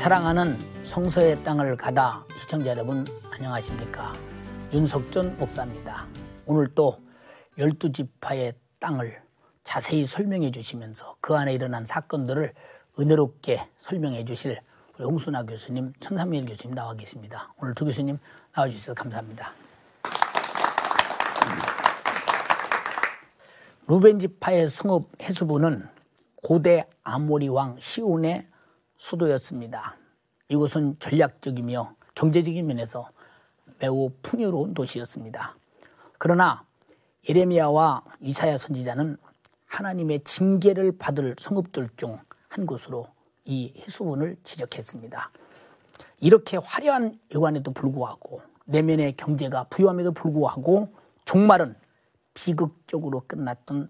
사랑하는 성서의 땅을 가다 시청자 여러분 안녕하십니까 윤석전 목사입니다 오늘 또 열두 지파의 땅을 자세히 설명해 주시면서 그 안에 일어난 사건들을 은혜롭게 설명해 주실 용순아 교수님, 천삼일 교수님 나와 계십니다. 오늘 두 교수님 나와 주셔서 감사합니다. 루벤지파의 승읍 해수부는 고대 아모리 왕 시온의 수도였습니다. 이곳은 전략적이며 경제적인 면에서 매우 풍요로운 도시였습니다. 그러나 예레미야와 이사야 선지자는 하나님의 징계를 받을 성읍들 중 한 곳으로 이 해수원을 지적했습니다. 이렇게 화려한 여관에도 불구하고 내면의 경제가 부유함에도 불구하고 종말은 비극적으로 끝났던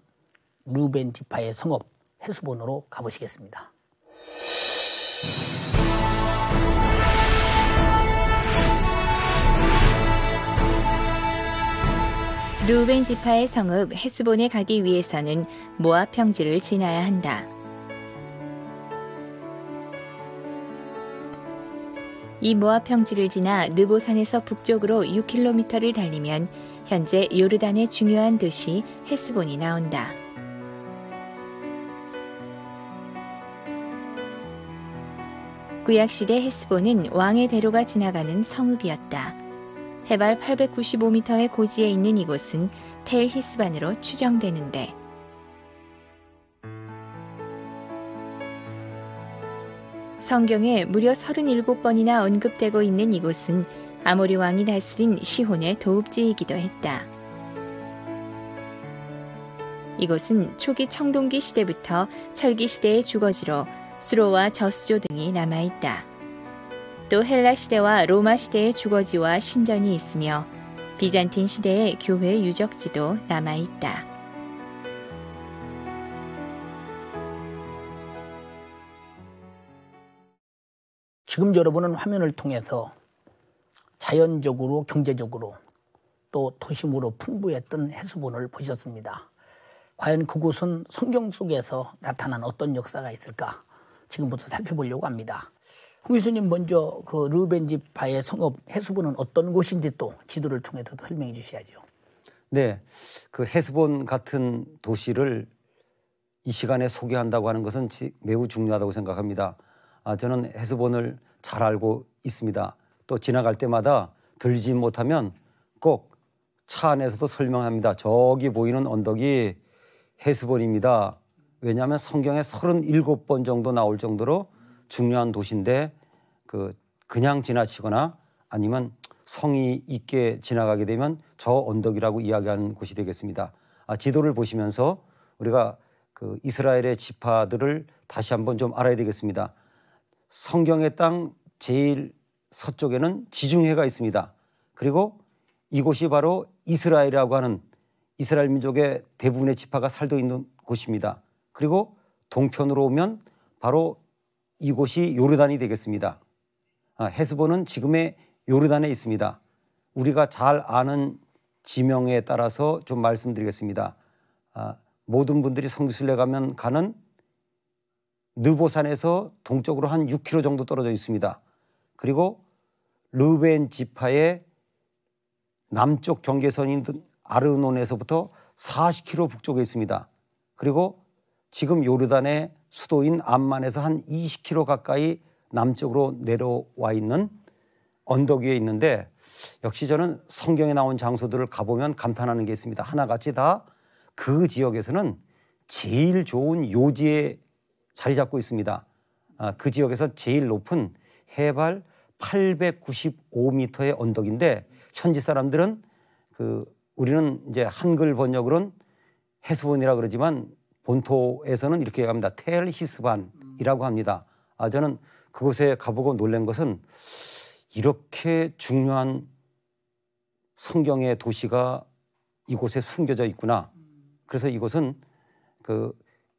루벤지파의 성읍 해수본으로 가보시겠습니다. 루벤 지파의 성읍 헤스본에 가기 위해서는 모압 평지를 지나야 한다. 이 모압 평지를 지나 느보산에서 북쪽으로 6km를 달리면 현재 요르단의 중요한 도시 헤스본이 나온다. 구약시대 헤스본은 왕의 대로가 지나가는 성읍이었다. 해발 895m의 고지에 있는 이곳은 텔 히스반으로 추정되는데 성경에 무려 37번이나 언급되고 있는 이곳은 아모리 왕이 다스린 시혼의 도읍지이기도 했다. 이곳은 초기 청동기 시대부터 철기 시대의 주거지로 수로와 저수조 등이 남아있다. 또 헬라 시대와 로마 시대의 주거지와 신전이 있으며 비잔틴 시대의 교회 유적지도 남아있다. 지금 여러분은 화면을 통해서 자연적으로 경제적으로 또 도심으로 풍부했던 해수본을 보셨습니다. 과연 그곳은 성경 속에서 나타난 어떤 역사가 있을까? 지금부터 살펴보려고 합니다. 홍 교수님 먼저 그 르벤 지파의 성읍 해수본은 어떤 곳인지 또 지도를 통해 더 설명해 주셔야죠. 네, 그 해수본 같은 도시를 이 시간에 소개한다고 하는 것은 매우 중요하다고 생각합니다. 아, 저는 해수본을 잘 알고 있습니다. 또 지나갈 때마다 들지 못하면 꼭 차 안에서도 설명합니다. 저기 보이는 언덕이 해수본입니다. 왜냐하면 성경에 37번 정도 나올 정도로 중요한 도시인데 그 그냥 지나치거나 아니면 성이 있게 지나가게 되면 저 언덕이라고 이야기하는 곳이 되겠습니다. 아, 지도를 보시면서 우리가 그 이스라엘의 지파들을 다시 한번 좀 알아야 되겠습니다. 성경의 땅 제일 서쪽에는 지중해가 있습니다. 그리고 이곳이 바로 이스라엘이라고 하는 이스라엘 민족의 대부분의 지파가 살고 있는 곳입니다. 그리고 동편으로 오면 바로 이곳이 요르단이 되겠습니다. 아, 헤스본은 지금의 요르단에 있습니다. 우리가 잘 아는 지명에 따라서 좀 말씀드리겠습니다. 아, 모든 분들이 성지순례 가면 가는 느보산에서 동쪽으로 한 6km 정도 떨어져 있습니다. 그리고 르벤 지파의 남쪽 경계선인 아르논에서부터 40km 북쪽에 있습니다. 그리고 지금 요르단의 수도인 암만에서 한 20km 가까이 남쪽으로 내려와 있는 언덕 위에 있는데 역시 저는 성경에 나온 장소들을 가보면 감탄하는 게 있습니다. 하나같이 다 그 지역에서는 제일 좋은 요지에 자리 잡고 있습니다. 아, 그 지역에서 제일 높은 해발 895m의 언덕인데 현지 사람들은 그 우리는 이제 한글 번역으론 해수본이라 그러지만 본토에서는 이렇게 합니다. 텔 히스반이라고 합니다. 아, 저는 그곳에 가보고 놀란 것은 이렇게 중요한 성경의 도시가 이곳에 숨겨져 있구나. 그래서 이곳은 그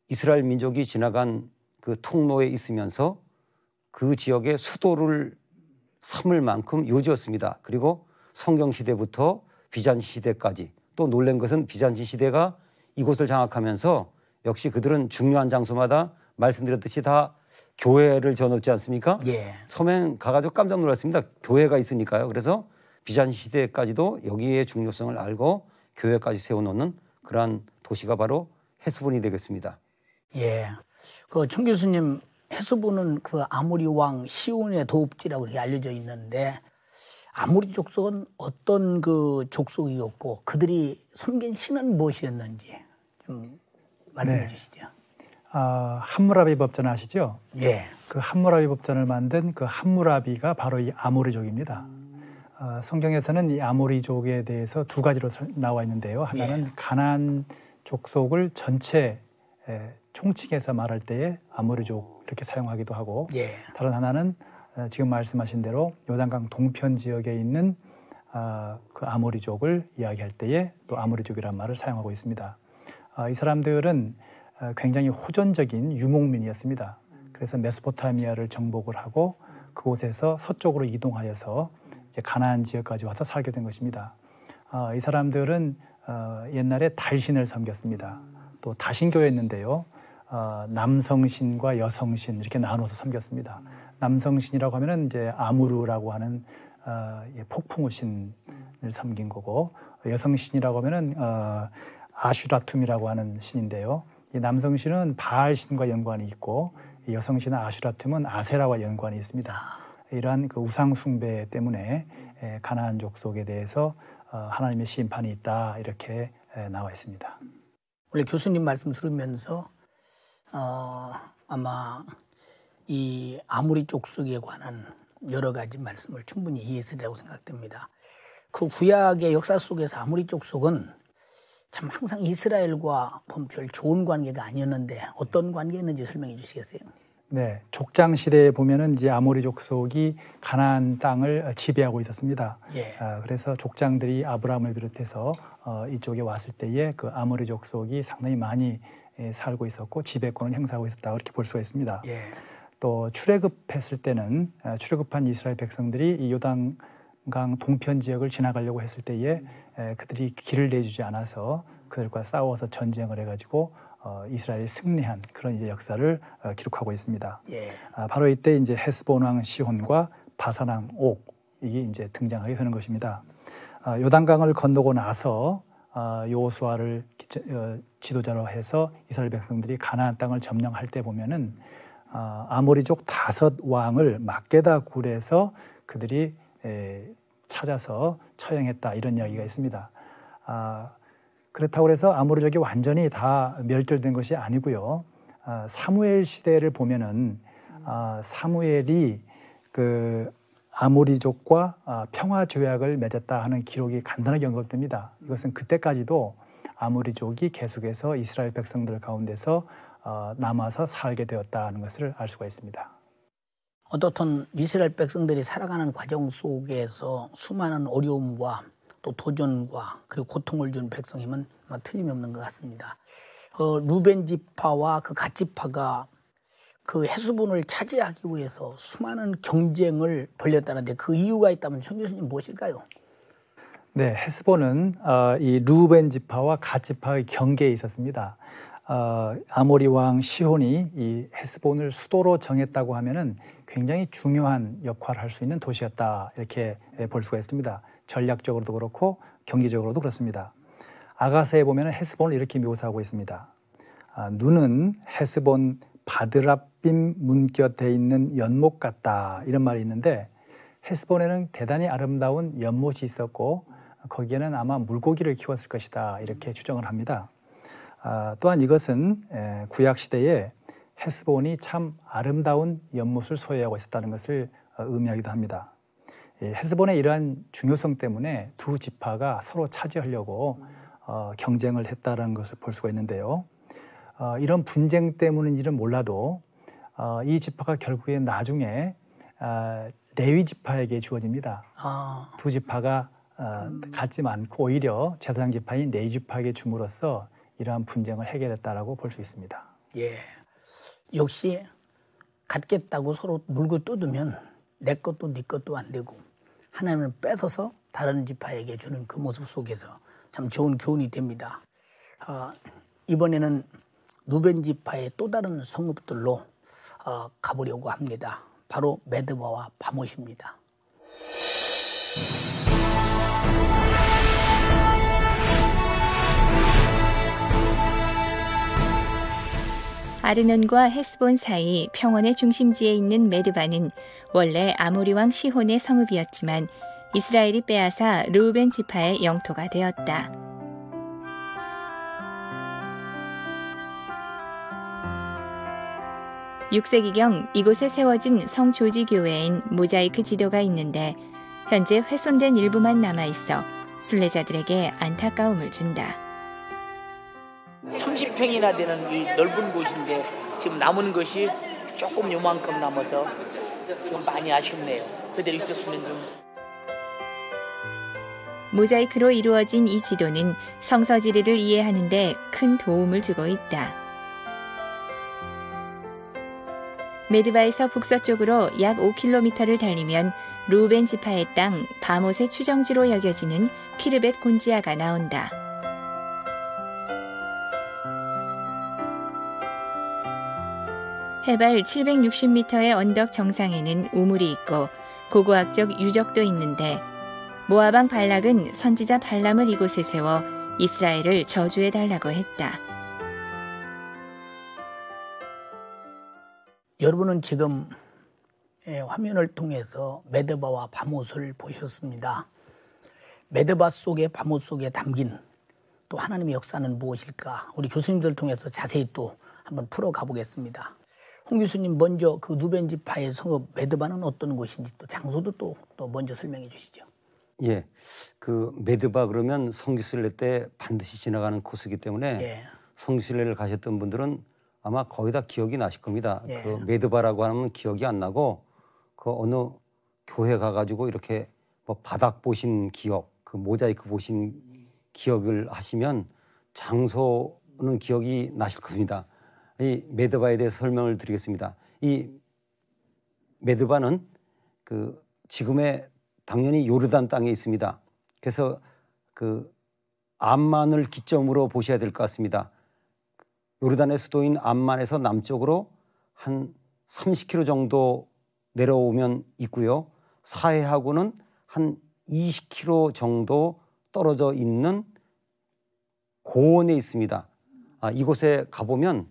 이스라엘 민족이 지나간 그 통로에 있으면서 그 지역의 수도를 삼을 만큼 요지였습니다. 그리고 성경 시대부터 비잔 시대까지 또 놀란 것은 비잔 시대가 이곳을 장악하면서 역시 그들은 중요한 장소마다 말씀드렸듯이 다 교회를 지어놓지 않습니까? 예. 처음엔 가가지고 깜짝 놀랐습니다. 교회가 있으니까요. 그래서 비잔 시대까지도 여기에 중요성을 알고 교회까지 세워놓는 그러한 도시가 바로 해수본이 되겠습니다. 예. 그청 교수님 해수본은 그아무리왕 시온의 도읍지라고 이렇게 알려져 있는데 아무리 족속은 어떤 그 족속이었고 그들이 섬긴 신은 무엇이었는지 좀 말씀해 네. 주시죠. 아, 함무라비 법전 아시죠? 예. 그 함무라비 법전을 만든 그 함무라비가 바로 이 아모리족입니다. 아, 성경에서는 이 아모리족에 대해서 두 가지로 나와 있는데요. 하나는 예. 가난 족속을 전체 에, 총칭해서 말할 때에 아모리족 이렇게 사용하기도 하고, 예. 다른 하나는 지금 말씀하신 대로 요단강 동편 지역에 있는 아, 그 아모리족을 이야기할 때에 또 아모리족이란 말을 사용하고 있습니다. 아, 이 사람들은 아, 굉장히 호전적인 유목민이었습니다. 그래서 메소포타미아를 정복을 하고 그곳에서 서쪽으로 이동하여서 가나안 지역까지 와서 살게 된 것입니다. 아, 이 사람들은 옛날에 달신을 섬겼습니다. 또 다신교였는데요. 남성신과 여성신 이렇게 나눠서 섬겼습니다. 남성신이라고 하면은 이제 아무르라고 하는 예, 폭풍우신을 섬긴 거고 여성신이라고 하면은 아슈라툼이라고 하는 신인데요. 이 남성 신은 바알 신과 연관이 있고 여성 신은 아슈라툼은 아세라와 연관이 있습니다. 이러한 그 우상 숭배 때문에 가나안 족속에 대해서 어, 하나님의 심판이 있다 이렇게 나와 있습니다. 원래 교수님 말씀 들으면서 어, 아마 이 아무리 족속에 관한 여러 가지 말씀을 충분히 이해했으리라고 생각됩니다. 그 구약의 역사 속에서 아무리 족속은 참 항상 이스라엘과 별 좋은 관계가 아니었는데 어떤 관계였는지 설명해 주시겠어요? 네, 족장 시대에 보면은 이제 아모리 족속이 가나안 땅을 지배하고 있었습니다. 예. 아, 그래서 족장들이 아브라함을 비롯해서 어, 이쪽에 왔을 때에 그 아모리 족속이 상당히 많이 에, 살고 있었고 지배권을 행사하고 있었다 이렇게 볼 수가 있습니다. 예. 또 출애굽했을 때는 아, 출애굽한 이스라엘 백성들이 이 요단 강 동편 지역을 지나가려고 했을 때에 그들이 길을 내주지 않아서 그들과 싸워서 전쟁을 해가지고 어, 이스라엘이 승리한 그런 이제 역사를 어, 기록하고 있습니다. 예. 아, 바로 이때 이제 헤스본 왕 시혼과 바산왕 옥 이게 이제 등장하게 되는 것입니다. 아, 요단강을 건너고 나서 아, 요수아를 어, 지도자로 해서 이스라엘 백성들이 가나안 땅을 점령할 때 보면은 아, 아모리족 다섯 왕을 막게다 굴에서 그들이 찾아서 처형했다 이런 이야기가 있습니다. 아, 그렇다고 해서 아모르족이 완전히 다 멸절된 것이 아니고요. 아, 사무엘 시대를 보면은 아, 사무엘이 그 아모리족과 아, 평화 조약을 맺었다 하는 기록이 간단하게 언급됩니다. 이것은 그때까지도 아모리족이 계속해서 이스라엘 백성들 가운데서 어, 남아서 살게 되었다 는 것을 알 수가 있습니다. 어떻든 이스라엘 백성들이 살아가는 과정 속에서 수많은 어려움과 또 도전과 그리고 고통을 준 백성임은 틀림없는 것 같습니다. 어, 루벤 지파와 그갓 지파가 그 해수분을 차지하기 위해서 수많은 경쟁을 벌렸다는데그 이유가 있다면 청 교수님 무엇일까요? 네, 해수본은 어, 이 루벤 지파와 갓 지파의 경계에 있었습니다. 어, 아모리 왕 시혼이 이 헤스본을 수도로 정했다고 하면은 굉장히 중요한 역할을 할 수 있는 도시였다 이렇게 예, 볼 수가 있습니다. 전략적으로도 그렇고 경기적으로도 그렇습니다. 아가서에 보면 헤스본을 이렇게 묘사하고 있습니다. 아, 눈은 헤스본 바드라빔 문곁에 있는 연못 같다 이런 말이 있는데 헤스본에는 대단히 아름다운 연못이 있었고 거기에는 아마 물고기를 키웠을 것이다 이렇게 추정을 합니다. 아, 또한 이것은 구약 시대에 헤스본이 참 아름다운 연못을 소유하고 있었다는 것을 어, 의미하기도 합니다. 헤스본의 이러한 중요성 때문에 두 지파가 서로 차지하려고 어, 경쟁을 했다는 것을 볼 수가 있는데요. 어, 이런 분쟁 때문인지는 몰라도 이 지파가 결국에 나중에 아, 레위 지파에게 주어집니다. 아. 두 지파가 음. 같지 않고 오히려 제사장 지파인 레위 지파에게 줌으로써 이러한 분쟁을 해결했다라고 볼 수 있습니다. 예. 역시 갖겠다고 서로 물고 뜯으면 내 것도 네 것도 안 되고 하나님을 뺏어서 다른 지파에게 주는 그 모습 속에서 참 좋은 교훈이 됩니다. 어, 이번에는 누벤 지파의 또 다른 성읍들로 어, 가보려고 합니다. 바로 메드바와 바못입니다. 아르논과 헤스본 사이 평원의 중심지에 있는 메드바는 원래 아모리 왕 시혼의 성읍이었지만 이스라엘이 빼앗아 루우벤 지파의 영토가 되었다. 6세기경 이곳에 세워진 성 조지 교회엔 모자이크 지도가 있는데 현재 훼손된 일부만 남아 있어 순례자들에게 안타까움을 준다. 30평이나 되는 이 넓은 곳인데 지금 남은 것이 조금 요만큼 남아서 지금 많이 아쉽네요. 그대로 있었으면 좀. 모자이크로 이루어진 이 지도는 성서지리를 이해하는데 큰 도움을 주고 있다. 메드바에서 북서쪽으로 약 5km를 달리면 루벤 지파의 땅 바못의 추정지로 여겨지는 키르벳 곤지아가 나온다. 해발 760m의 언덕 정상에는 우물이 있고 고고학적 유적도 있는데 모아방 발락은 선지자 발람을 이곳에 세워 이스라엘을 저주해 달라고 했다. 여러분은 지금 예, 화면을 통해서 메드바와 밤옷을 보셨습니다. 메드바 속에 밤옷 속에 담긴 또 하나님의 역사는 무엇일까? 우리 교수님들 통해서 자세히 또 한번 풀어가 보겠습니다. 홍 교수님 먼저 그 누벤지파의 성읍 메드바는 어떤 곳인지 또 장소도 또, 또 먼저 설명해 주시죠. 예, 그 메드바 그러면 성지순례 때 반드시 지나가는 코스이기 때문에 예. 성지순례를 가셨던 분들은 아마 거의 다 기억이 나실 겁니다. 예. 그 메드바라고 하면 기억이 안 나고 그 어느 교회 가가지고 이렇게 뭐 바닥 보신 기억, 그 모자이크 보신 기억을 하시면 장소는 기억이 나실 겁니다. 이 메드바에 대해서 설명을 드리겠습니다. 이 메드바는 그 지금의 당연히 요르단 땅에 있습니다. 그래서 그 암만을 기점으로 보셔야 될 것 같습니다. 요르단의 수도인 암만에서 남쪽으로 한 30km 정도 내려오면 있고요. 사해하고는 한 20km 정도 떨어져 있는 고원에 있습니다. 아, 이곳에 가보면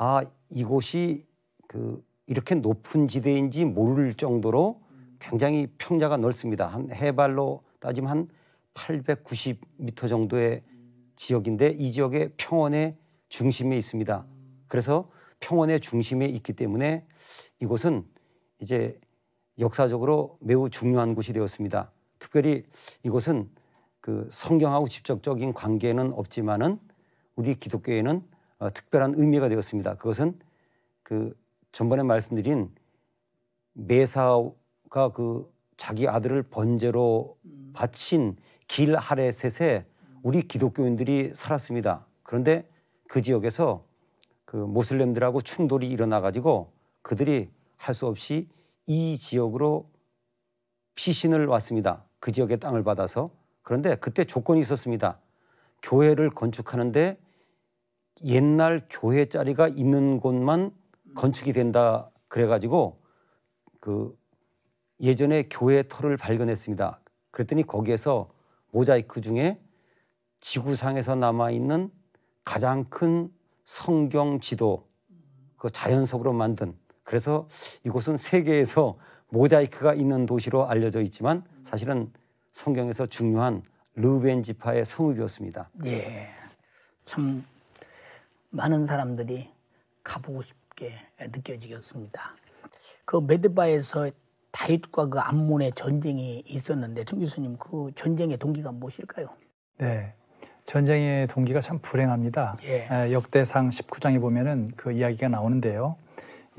아 이곳이 그 이렇게 높은 지대인지 모를 정도로 굉장히 평자가 넓습니다. 한 해발로 따지면 한 890m 정도의 지역인데 이 지역의 평원의 중심에 있습니다. 그래서 평원의 중심에 있기 때문에 이곳은 이제 역사적으로 매우 중요한 곳이 되었습니다. 특별히 이곳은 그 성경하고 직접적인 관계는 없지만은 우리 기독교에는 어, 특별한 의미가 되었습니다. 그것은 그 전번에 말씀드린 메사가 그 자기 아들을 번제로 음. 바친 길아래셋에 우리 기독교인들이 살았습니다. 그런데 그 지역에서 그 모슬렘들하고 충돌이 일어나 가지고 그들이 할 수 없이 이 지역으로 피신을 왔습니다. 그 지역의 땅을 받아서 그런데 그때 조건이 있었습니다. 교회를 건축하는데 옛날 교회 자리가 있는 곳만 건축이 된다 그래가지고 그 예전에 교회 터를 발견했습니다. 그랬더니 거기에서 모자이크 중에 지구상에서 남아 있는 가장 큰 성경 지도 그 자연석으로 만든 그래서 이곳은 세계에서 모자이크가 있는 도시로 알려져 있지만 사실은 성경에서 중요한 르벤지파의 성읍이었습니다. 예. 참 많은 사람들이 가보고 싶게 느껴지겠습니다. 그 메드바에서 다윗과 그 암몬의 전쟁이 있었는데 정 교수님 그 전쟁의 동기가 무엇일까요? 네. 전쟁의 동기가 참 불행합니다. 예. 역대상 19장에 보면은 그 이야기가 나오는데요.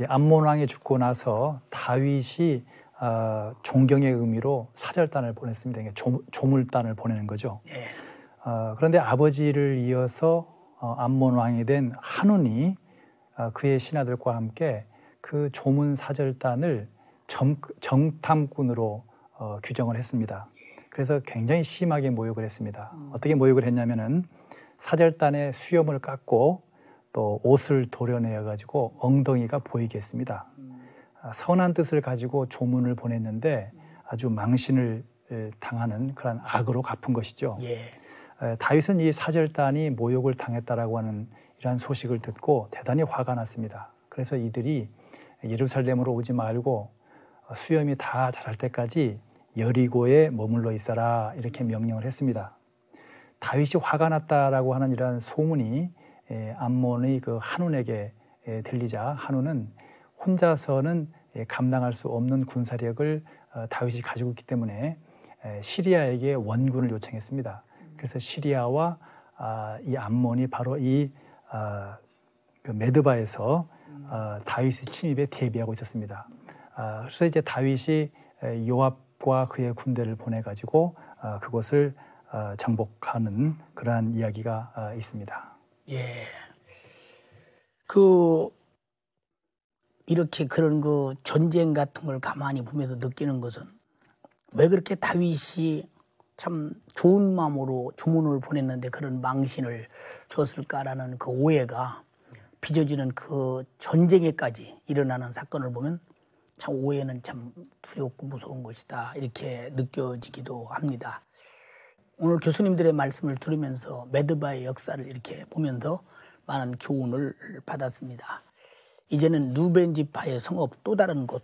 암몬 왕이 죽고 나서 다윗이 어, 존경의 의미로 사절단을 보냈습니다. 조, 조물단을 보내는 거죠. 예. 어, 그런데 아버지를 이어서 어, 암몬 왕이 된 한운이 어, 그의 신하들과 함께 그 조문 사절단을 정, 탐꾼으로 어, 규정을 했습니다. 그래서 굉장히 심하게 모욕을 했습니다. 음. 어떻게 모욕을 했냐면은 사절단의 수염을 깎고 또 옷을 도려내어 가지고 엉덩이가 보이게 했습니다. 음. 아, 선한 뜻을 가지고 조문을 보냈는데 음. 아주 망신을 당하는 그런 악으로 갚은 것이죠. 예. 다윗은 이 사절단이 모욕을 당했다라고 하는 이러한 소식을 듣고 대단히 화가 났습니다. 그래서 이들이 예루살렘으로 오지 말고 어, 수염이 다 자랄 때까지 여리고에 머물러 있어라 이렇게 명령을 했습니다. 다윗이 화가 났다라고 하는 이러한 소문이 암몬의 그 한운에게 들리자 한운은 혼자서는 감당할 수 없는 군사력을 어, 다윗이 가지고 있기 때문에 시리아에게 원군을 요청했습니다. 그래서 시리아와 아, 이 암몬이 바로 이 아, 그 메드바에서 아, 다윗의 침입에 대비하고 있었습니다. 아, 그래서 이제 다윗이 요압과 그의 군대를 보내가지고 아, 그곳을 아, 정복하는 그러한 이야기가 아, 있습니다. 예. 그 이렇게 그런 그 전쟁 같은 걸 가만히 보면서 느끼는 것은 왜 그렇게 다윗이 참 좋은 마음으로 주문을 보냈는데 그런 망신을 줬을까라는 그 오해가 빚어지는 그 전쟁에까지 일어나는 사건을 보면 참 오해는 참 두렵고 무서운 것이다 이렇게 느껴지기도 합니다. 오늘 교수님들의 말씀을 들으면서 메드바의 역사를 이렇게 보면서 많은 교훈을 받았습니다. 이제는 누벤지파의 성읍 또 다른 곳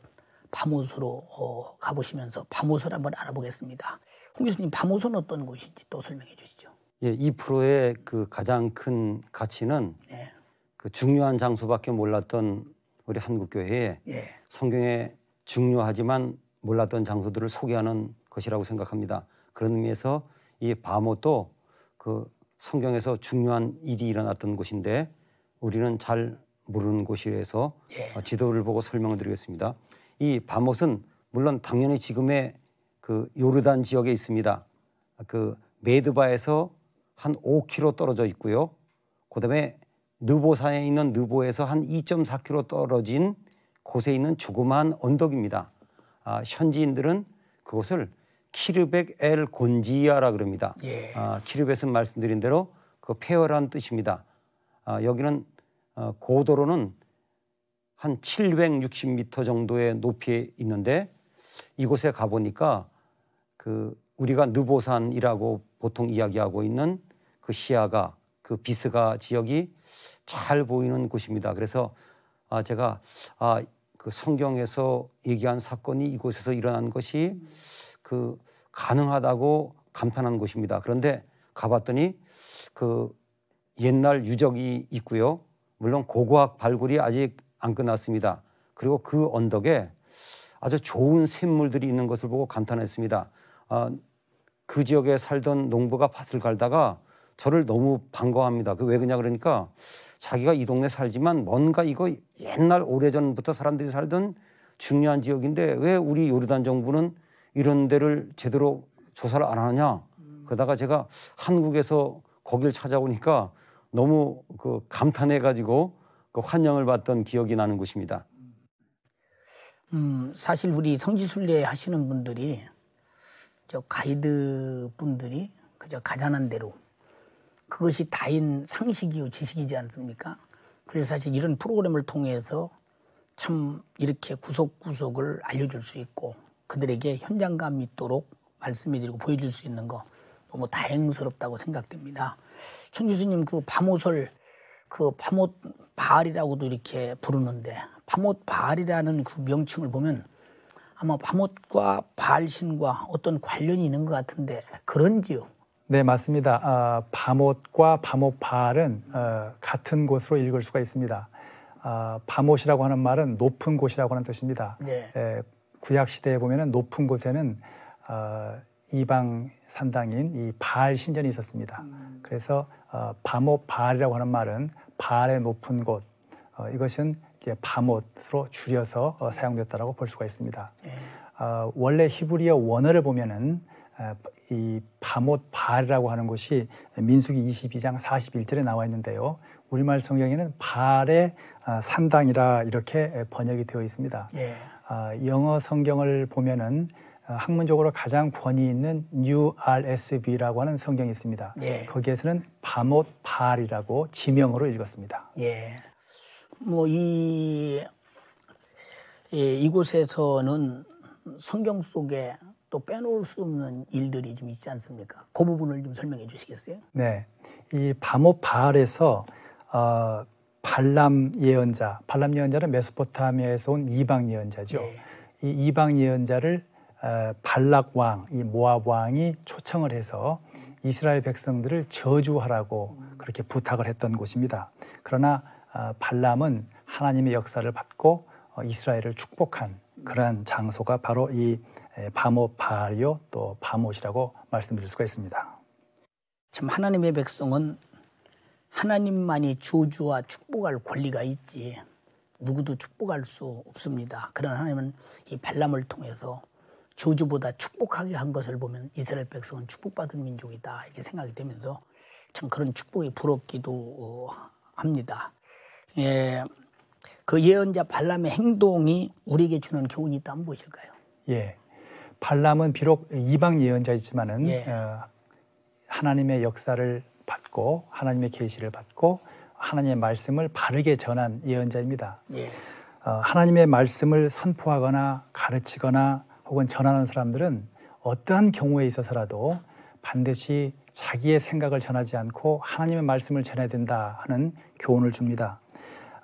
밤호수로 어, 가보시면서 밤호수를 한번 알아보겠습니다. 홍 교수님 밤호수는 어떤 곳인지 또 설명해 주시죠. 예, 이 프로의 그 가장 큰 가치는 예. 그 중요한 장소밖에 몰랐던 우리 한국 교회에 예. 성경에 중요하지만 몰랐던 장소들을 소개하는 것이라고 생각합니다. 그런 의미에서 이 바모도 그 성경에서 중요한 일이 일어났던 곳인데 우리는 잘 모르는 곳이라서 예. 어, 지도를 보고 설명을 드리겠습니다. 이 바못은 물론 당연히 지금의 그 요르단 지역에 있습니다. 그 메드바에서 한 5km 떨어져 있고요. 그다음에 느보산에 있는 느보에서 한 2.4km 떨어진 곳에 있는 조그마한 언덕입니다. 아, 현지인들은 그것을키르벡엘곤지아라 그럽니다. 예. 아, 키르벡은 말씀드린 대로 그 폐허란 뜻입니다. 아, 여기는 어, 고도로는 한 760m 정도의 높이에 있는데 이곳에 가보니까 그 우리가 느보산이라고 보통 이야기하고 있는 그 시야가 그 비스가 지역이 잘 보이는 곳입니다. 그래서 아 제가 아 그 성경에서 얘기한 사건이 이곳에서 일어난 것이 그 가능하다고 감탄한 곳입니다. 그런데 가봤더니 그 옛날 유적이 있고요. 물론 고고학 발굴이 아직 안 끝났습니다. 그리고 그 언덕에 아주 좋은 샘물들이 있는 것을 보고 감탄했습니다. 아, 그 지역에 살던 농부가 밭을 갈다가 저를 너무 반가워합니다. 그왜 그냐 그러니까 자기가 이 동네 살지만 뭔가 이거 옛날 오래전부터 사람들이 살던 중요한 지역인데 왜 우리 요르단 정부는 이런 데를 제대로 조사를 안 하냐. 그러다가 제가 한국에서 거길 찾아오니까 너무 그 감탄해 가지고 그 환영을 받던 기억이 나는 곳입니다. 음, 사실 우리 성지순례 하시는 분들이 저 가이드 분들이 그저 가자는 대로 그것이 다인 상식이요 지식이지 않습니까? 그래서 사실 이런 프로그램을 통해서 참 이렇게 구석구석을 알려줄 수 있고 그들에게 현장감 있도록 말씀해드리고 보여줄 수 있는 거 너무 다행스럽다고 생각됩니다. 천 교수님 그 밤호설 그 파못 바알이라고도 이렇게 부르는데 파못 바알이라는 그 명칭을 보면 아마 파못과 바알신과 어떤 관련이 있는 것 같은데 그런지요? 네 맞습니다. 아, 파못과 바못 바알은 어, 같은 곳으로 읽을 수가 있습니다. 아, 파못이라고 하는 말은 높은 곳이라고 하는 뜻입니다. 네. 에, 예, 구약 시대에 보면은 높은 곳에는 어, 이방 산당인 이 바알 신전이 있었습니다. 음. 그래서 어, 파모 바알이라고 하는 말은 발의 높은 곳 어, 이것은 이제 바못으로 줄여서 어, 사용됐다라고 볼 수가 있습니다. 어, 원래 히브리어 원어를 보면은 이 바못 발이라고 하는 것이 민수기 22장 41절에 나와 있는데요. 우리말 성경에는 발의 산당이라 아, 이렇게 번역이 되어 있습니다. 예. 아, 영어 성경을 보면은 아, 학문적으로 가장 권위 있는 URSV라고 하는 성경이 있습니다. 예. 거기에서는 바못 바이라고 지명으로 읽었습니다. 예. 뭐이 예, 이곳에서는 성경 속에 또 빼놓을 수 없는 일들이 좀 있지 않습니까? 그 부분을 좀 설명해 주시겠어요? 네. 이 바못 바에서 어, 발람 예언자, 발람 예언자는 메소포타미아에서 온 이방 예언자죠. 예. 이 이방 예언자를 어, 발락 왕, 이 모압 왕이 초청을 해서 이스라엘 백성들을 저주하라고 그렇게 부탁을 했던 곳입니다. 그러나 어, 발람은 하나님의 역사를 받고 어, 이스라엘을 축복한 그러 장소가 바로 이 바모파리오 또 바못이라고 말씀드릴 수가 있습니다. 참 하나님의 백성은 하나님만이 저주와 축복할 권리가 있지 누구도 축복할 수 없습니다. 그런 하나님은 이 발람을 통해서 저주보다 축복하게 한 것을 보면 이스라엘 백성은 축복받은 민족이다 이렇게 생각이 되면서 참 그런 축복이 부럽기도 어, 합니다. 예, 그 예언자 발람의 행동이 우리에게 주는 교훈이 있다면 무엇일까요? 예, 발람은 비록 이방 예언자이지만은 예. 어, 하나님의 역사를 받고 하나님의 계시를 받고 하나님의 말씀을 바르게 전한 예언자입니다. 예. 어, 하나님의 말씀을 선포하거나 가르치거나 혹은 전하는 사람들은 어떠한 경우에 있어서라도 반드시 자기의 생각을 전하지 않고 하나님의 말씀을 전해야 된다 하는 교훈을 줍니다.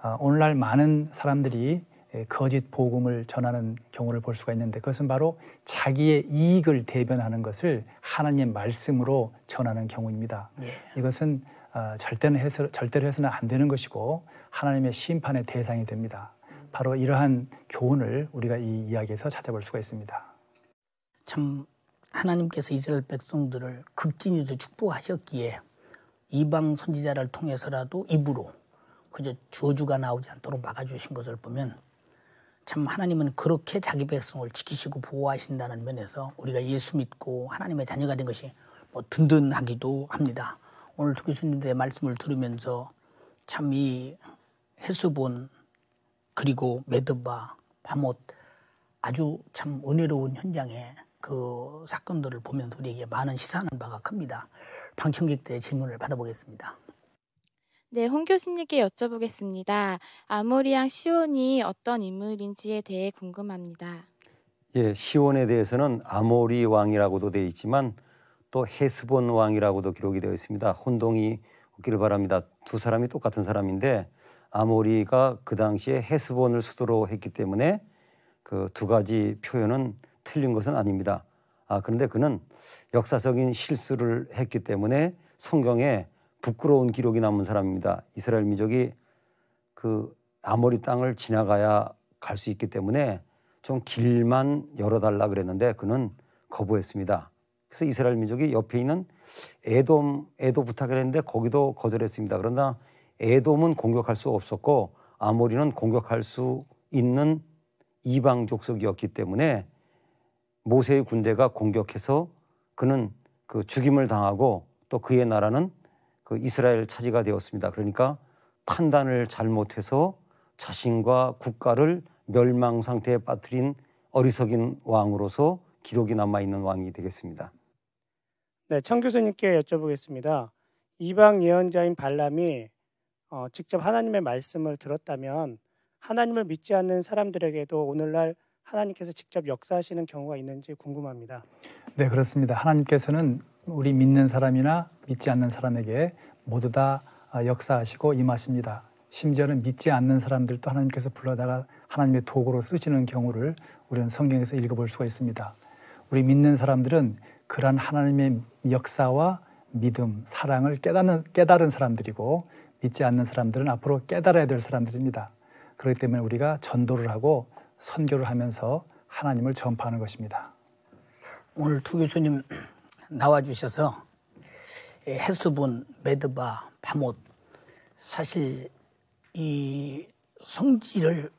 아, 오늘날 많은 사람들이 예, 거짓 복음을 전하는 경우를 볼 수가 있는데 그것은 바로 자기의 이익을 대변하는 것을 하나님의 말씀으로 전하는 경우입니다. 예. 이것은 아, 절대는 해서, 절대로 해서는 안 되는 것이고 하나님의 심판의 대상이 됩니다. 바로 이러한 교훈을 우리가 이 이야기에서 찾아볼 수가 있습니다. 참 하나님께서 이스라엘 백성들을 극진히도 축복하셨기에 이방 선지자를 통해서라도 입으로 그저 저주가 나오지 않도록 막아주신 것을 보면 참 하나님은 그렇게 자기 백성을 지키시고 보호하신다는 면에서 우리가 예수 믿고 하나님의 자녀가 된 것이 뭐 든든하기도 합니다. 오늘 두 교수님들의 말씀을 들으면서 참 이 해수본 그리고 메드바, 바못 아주 참 은혜로운 현장에 그 사건들을 보면서 우리에게 많은 시사하는 바가 큽니다. 방청객 들의 질문을 받아보겠습니다. 네, 홍 교수님께 여쭤보겠습니다. 아모리앙 시온이 어떤 인물인지에 대해 궁금합니다. 예, 시온에 대해서는 아모리 왕이라고도 되어 있지만 또 헤스본 왕이라고도 기록이 되어 있습니다. 혼동이 없기를 바랍니다. 두 사람이 똑같은 사람인데 아모리가 그 당시에 헤스본을 수도로 했기 때문에 그 두 가지 표현은 틀린 것은 아닙니다. 아, 그런데 그는 역사적인 실수를 했기 때문에 성경에 부끄러운 기록이 남은 사람입니다. 이스라엘 민족이 그 아모리 땅을 지나가야 갈 수 있기 때문에 좀 길만 열어달라 그랬는데 그는 거부했습니다. 그래서 이스라엘 민족이 옆에 있는 에돔 에도 부탁을 했는데 거기도 거절했습니다. 그러나 에돔은 공격할 수 없었고 아모리는 공격할 수 있는 이방 족속이었기 때문에 모세의 군대가 공격해서 그는 그 죽임을 당하고 또 그의 나라는 그 이스라엘 차지가 되었습니다. 그러니까 판단을 잘못해서 자신과 국가를 멸망 상태에 빠뜨린 어리석인 왕으로서 기록이 남아 있는 왕이 되겠습니다. 네, 청 교수님께 여쭤보겠습니다. 이방 예언자인 발람이 어, 직접 하나님의 말씀을 들었다면 하나님을 믿지 않는 사람들에게도 오늘날 하나님께서 직접 역사하시는 경우가 있는지 궁금합니다. 네, 그렇습니다. 하나님께서는 우리 믿는 사람이나 믿지 않는 사람에게 모두 다 아, 역사하시고 임하십니다. 심지어는 믿지 않는 사람들도 하나님께서 불러다가 하나님의 도구로 쓰시는 경우를 우리는 성경에서 읽어볼 수가 있습니다. 우리 믿는 사람들은 그러한 하나님의 역사와 믿음, 사랑을 깨닫는, 깨달은 사람들이고 믿지 않는 사람들은 앞으로 깨달아야 될 사람들입니다. 그렇기 때문에 우리가 전도를 하고 선교를 하면서 하나님을 전파하는 것입니다. 오늘 두 교수님 나와주셔서 헤스본, 메드바, 바못 사실 이 성질을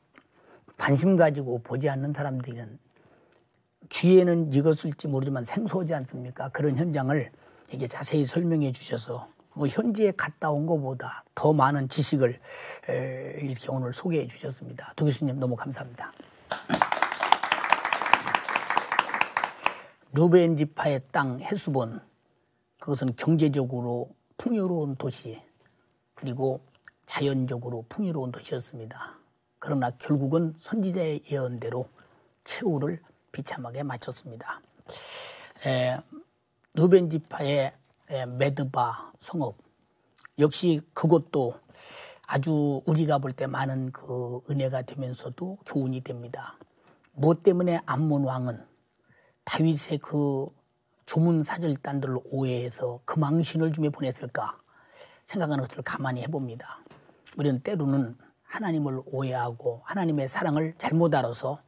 관심 가지고 보지 않는 사람들은 귀에는 익었을지 모르지만 생소하지 않습니까? 그런 현장을 이게 자세히 설명해 주셔서 뭐 현지에 갔다 온 것보다 더 많은 지식을 에, 이렇게 오늘 소개해 주셨습니다. 두 교수님 너무 감사합니다. 루벤 지파의 땅 해수본 그것은 경제적으로 풍요로운 도시 그리고 자연적으로 풍요로운 도시였습니다. 그러나 결국은 선지자의 예언대로 최후를 비참하게 마쳤습니다. 에, 루벤 지파의 메드바 예, 성읍 역시 그것도 아주 우리가 볼 때 많은 그 은혜가 되면서도 교훈이 됩니다. 무엇 뭐 때문에 암몬 왕은 다윗의 그 조문 사절단들로 오해해서 금왕신을 주에 보냈을까 생각하는 것을 가만히 해봅니다. 우리는 때로는 하나님을 오해하고 하나님의 사랑을 잘못 알아서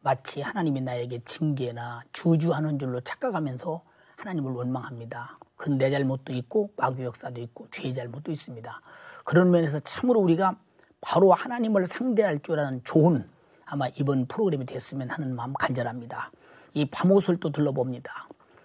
마치 하나님이 나에게 징계나 저주하는 줄로 착각하면서 하나님을 원망합니다. 그내 잘못도 있고 마귀 역사도 있고 죄의 잘못도 있습니다. 그런 면에서 참으로 우리가 바로 하나님을 상대할 줄 아는 좋은 아마 이번 프로그램이 됐으면 하는 마음 간절합니다. 이 밤옷을 또 둘러봅니다.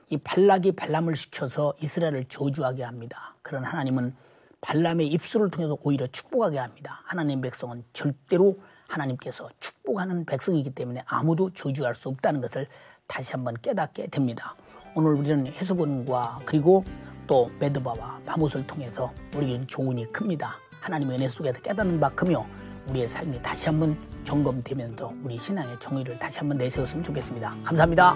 이 발락이 발람을 시켜서 이스라엘을 저주하게 합니다. 그런 하나님은 발람의 입술을 통해서 오히려 축복하게 합니다. 하나님 백성은 절대로 하나님께서 축복하는 백성이기 때문에 아무도 저주할 수 없다는 것을 다시 한번 깨닫게 됩니다. 오늘 우리는 해수본과 그리고 또 메드바와 마못을 통해서 우리에게 교훈이 큽니다. 하나님의 은혜 속에서 깨닫는 바 크며 우리의 삶이 다시 한번 점검되면서 우리 신앙의 정의를 다시 한번 내세웠으면 좋겠습니다. 감사합니다.